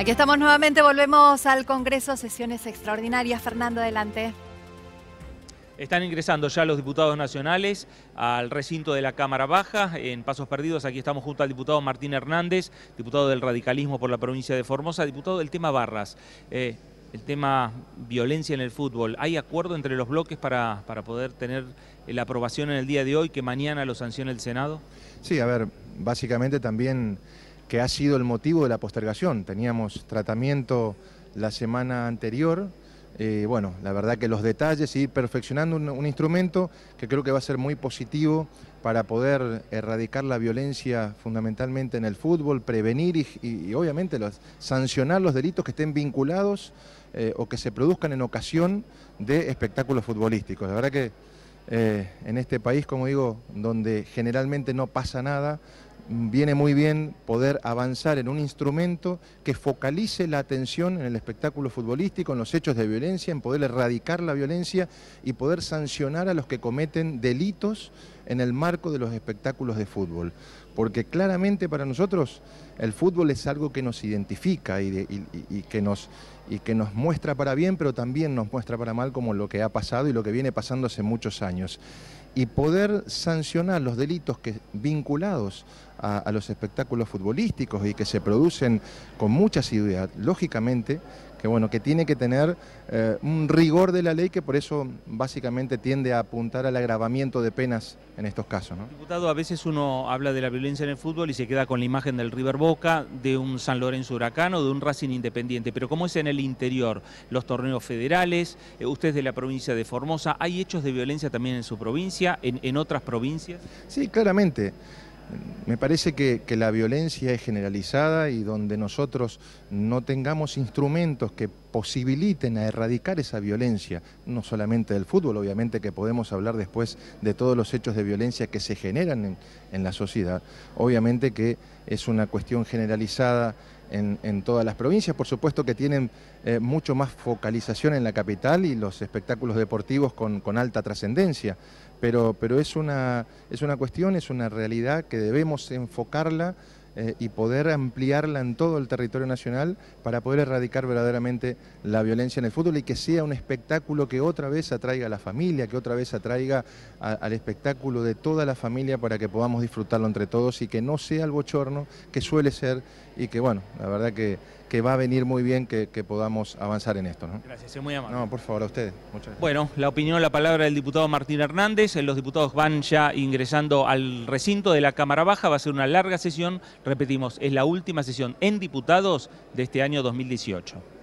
Aquí estamos nuevamente, volvemos al Congreso, sesiones extraordinarias. Fernando, adelante. Están ingresando ya los diputados nacionales al recinto de la Cámara Baja. En Pasos Perdidos, aquí estamos junto al diputado Martín Hernández, diputado del radicalismo por la provincia de Formosa, diputado del tema Barras. Eh, el tema violencia en el fútbol. ¿Hay acuerdo entre los bloques para, para poder tener la aprobación en el día de hoy, que mañana lo sancione el Senado? Sí, a ver, básicamente también que ha sido el motivo de la postergación. Teníamos tratamiento la semana anterior. Eh, bueno, la verdad que los detalles, y ir perfeccionando un, instrumento que creo que va a ser muy positivo para poder erradicar la violencia fundamentalmente en el fútbol, prevenir y, obviamente sancionar los delitos que estén vinculados eh, o que se produzcan en ocasión de espectáculos futbolísticos. La verdad que eh, en este país, como digo, donde generalmente no pasa nada, viene muy bien poder avanzar en un instrumento que focalice la atención en el espectáculo futbolístico, en los hechos de violencia, en poder erradicar la violencia y poder sancionar a los que cometen delitos en el marco de los espectáculos de fútbol. Porque claramente para nosotros el fútbol es algo que nos identifica y, que, nos, y que nos muestra para bien, pero también nos muestra para mal como lo que ha pasado y lo que viene pasando hace muchos años y poder sancionar los delitos que, vinculados a, a los espectáculos futbolísticos y que se producen con mucha asiduidad, lógicamente que bueno, que tiene que tener eh, un rigor de la ley que por eso básicamente tiende a apuntar al agravamiento de penas en estos casos. Diputado, a veces uno habla de la violencia en el fútbol y se queda con la imagen del River Boca, de un San Lorenzo Huracán o de un Racing Independiente, pero ¿cómo es en el interior? Los torneos federales, eh, usted es de la provincia de Formosa, ¿hay hechos de violencia también en su provincia, en, en otras provincias? Sí, claramente. Me parece que, la violencia es generalizada y donde nosotros no tengamos instrumentos que posibiliten a erradicar esa violencia, no solamente del fútbol, obviamente que podemos hablar después de todos los hechos de violencia que se generan en la sociedad, obviamente que es una cuestión generalizada en, todas las provincias. Por supuesto que tienen eh, mucho más focalización en la capital y los espectáculos deportivos con, con alta trascendencia. Pero, pero es una cuestión, es una realidad que debemos enfocarla eh, y poder ampliarla en todo el territorio nacional para poder erradicar verdaderamente la violencia en el fútbol y que sea un espectáculo que otra vez atraiga a la familia, que otra vez atraiga al espectáculo de toda la familia para que podamos disfrutarlo entre todos y que no sea el bochorno que suele ser y que bueno, la verdad que que va a venir muy bien que, podamos avanzar en esto. Gracias, es muy amable. No, por favor, a ustedes. Muchas gracias. Bueno, la opinión, la palabra del diputado Martín Hernández. Eh, los diputados van ya ingresando al recinto de la Cámara Baja. Va a ser una larga sesión. Repetimos, es la última sesión en diputados de este año 2018.